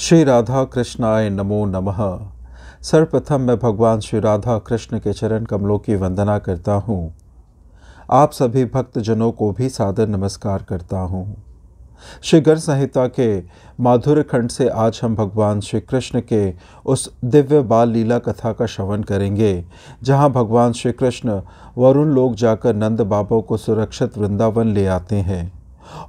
श्री राधा कृष्णाय नमो नमः सर्वप्रथम मैं भगवान श्री राधा कृष्ण के चरण कमलों की वंदना करता हूँ आप सभी भक्तजनों को भी सादर नमस्कार करता हूँ श्री संहिता के माधुर्य खंड से आज हम भगवान श्री कृष्ण के उस दिव्य बाल लीला कथा का श्रवण करेंगे जहाँ भगवान श्री कृष्ण वरुण लोग जाकर नंद बाबा को सुरक्षित वृंदावन ले आते हैं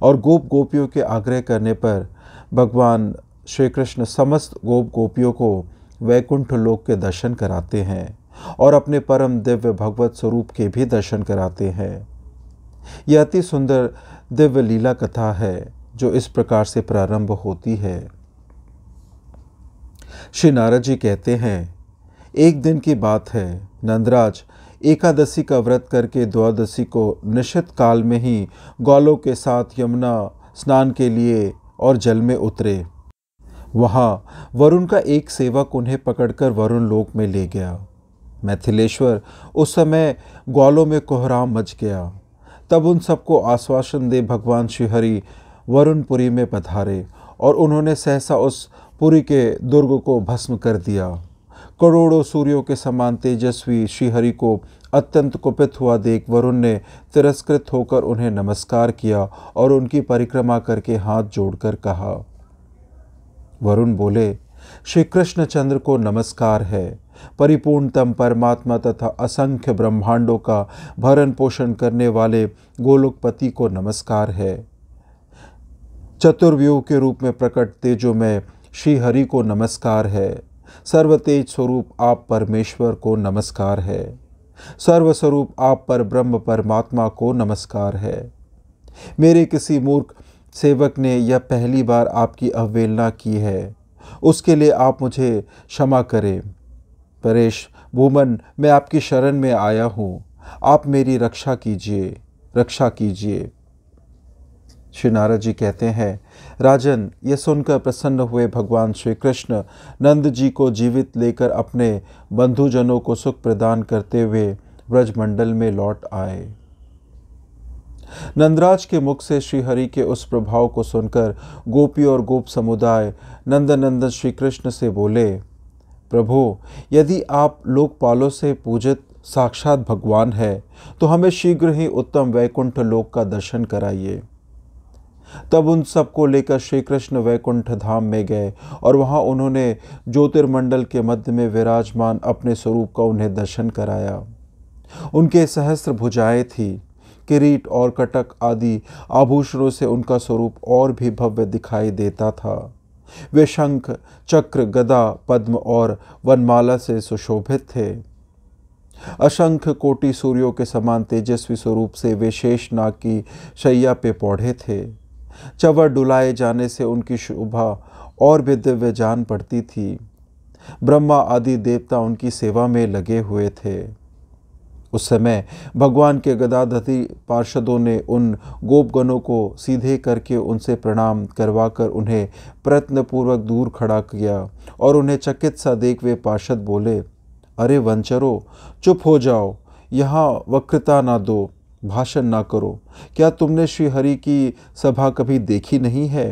और गोप गोपियों के आग्रह करने पर भगवान श्री कृष्ण समस्त गोप गोपियों को वैकुंठ लोक के दर्शन कराते हैं और अपने परम दिव्य भगवत स्वरूप के भी दर्शन कराते हैं यह अति सुंदर दिव्य लीला कथा है जो इस प्रकार से प्रारंभ होती है श्री नारद जी कहते हैं एक दिन की बात है नंदराज एकादशी का व्रत करके द्वादशी को निश्चित काल में ही गौलों के साथ यमुना स्नान के लिए और जल में उतरे वहाँ वरुण का एक सेवक उन्हें पकड़कर वरुण लोक में ले गया मैथिलेश्वर उस समय ग्वालों में कोहराम मच गया तब उन सबको आश्वासन दे भगवान श्रीहरि वरुणपुरी में पधारे और उन्होंने सहसा उस पुरी के दुर्ग को भस्म कर दिया करोड़ों सूर्यों के समान तेजस्वी श्रीहरि को अत्यंत कुपित हुआ देख वरुण ने तिरस्कृत होकर उन्हें नमस्कार किया और उनकी परिक्रमा करके हाथ जोड़कर कहा वरुण बोले श्री कृष्ण चंद्र को नमस्कार है परिपूर्णतम परमात्मा तथा असंख्य ब्रह्मांडों का भरण पोषण करने वाले गोलोकपति को नमस्कार है चतुर्व्यूह के रूप में प्रकट तेजो में श्री हरि को नमस्कार है सर्वतेज स्वरूप आप परमेश्वर को नमस्कार है सर्वस्वरूप आप पर ब्रह्म परमात्मा को नमस्कार है मेरे किसी मूर्ख सेवक ने यह पहली बार आपकी अवहेलना की है उसके लिए आप मुझे क्षमा करें परेश बूमन मैं आपकी शरण में आया हूँ आप मेरी रक्षा कीजिए रक्षा कीजिए श्री नारद जी कहते हैं राजन यह सुनकर प्रसन्न हुए भगवान श्री कृष्ण नंद जी को जीवित लेकर अपने बंधुजनों को सुख प्रदान करते हुए ब्रजमंडल में लौट आए नंदराज के मुख से श्रीहरि के उस प्रभाव को सुनकर गोपी और गोप समुदाय नंदनंदन श्री कृष्ण से बोले प्रभु यदि आप लोकपालों से पूजित साक्षात भगवान है तो हमें शीघ्र ही उत्तम वैकुंठ लोक का दर्शन कराइए तब उन सबको लेकर श्री कृष्ण वैकुंठ धाम में गए और वहाँ उन्होंने ज्योतिर्मंडल के मध्य में विराजमान अपने स्वरूप का उन्हें दर्शन कराया उनके सहस्त्र भुजाएं थीं किरीट और कटक आदि आभूषणों से उनका स्वरूप और भी भव्य दिखाई देता था वे शंख चक्र गदा पद्म और वनमाला से सुशोभित थे असंख्य कोटि सूर्यों के समान तेजस्वी स्वरूप से वे शेषनाग की शैया पे पौढ़े थे चवर डुलाए जाने से उनकी शोभा और भी दिव्य जान पड़ती थी ब्रह्मा आदि देवता उनकी सेवा में लगे हुए थे उस समय भगवान के गदाधति पार्षदों ने उन गोपगणों को सीधे करके उनसे प्रणाम करवाकर उन्हें प्रयत्नपूर्वक दूर खड़ा किया और उन्हें चकित सा देख वे पार्षद बोले अरे वंचरो चुप हो जाओ यहाँ वक्रता ना दो भाषण ना करो क्या तुमने श्री हरि की सभा कभी देखी नहीं है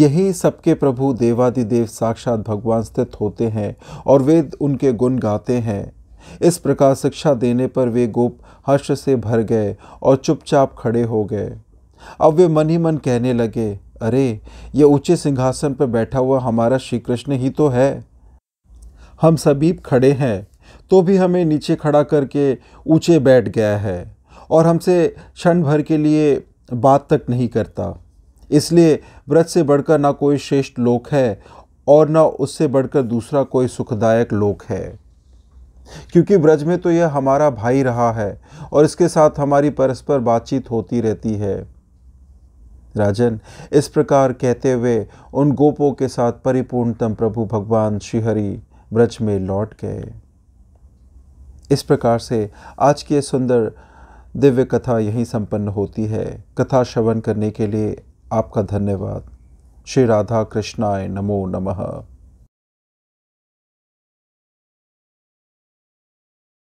यही सबके प्रभु देवादिदेव साक्षात भगवान स्थित होते हैं और वे उनके गुण गाते हैं इस प्रकार शिक्षा देने पर वे गोप हर्ष से भर गए और चुपचाप खड़े हो गए अब वे मन ही मन कहने लगे अरे ये ऊंचे सिंहासन पर बैठा हुआ हमारा श्री कृष्ण ही तो है हम सभी खड़े हैं तो भी हमें नीचे खड़ा करके ऊंचे बैठ गया है और हमसे क्षण भर के लिए बात तक नहीं करता इसलिए व्रत से बढ़कर ना कोई श्रेष्ठ लोक है और ना उससे बढ़कर दूसरा कोई सुखदायक लोक है क्योंकि ब्रज में तो यह हमारा भाई रहा है और इसके साथ हमारी परस्पर बातचीत होती रहती है राजन इस प्रकार कहते हुए उन गोपों के साथ परिपूर्णतम प्रभु भगवान श्रीहरि ब्रज में लौट गए इस प्रकार से आज की सुंदर दिव्य कथा यहीं संपन्न होती है कथा श्रवण करने के लिए आपका धन्यवाद श्री राधा कृष्णाय नमो नमः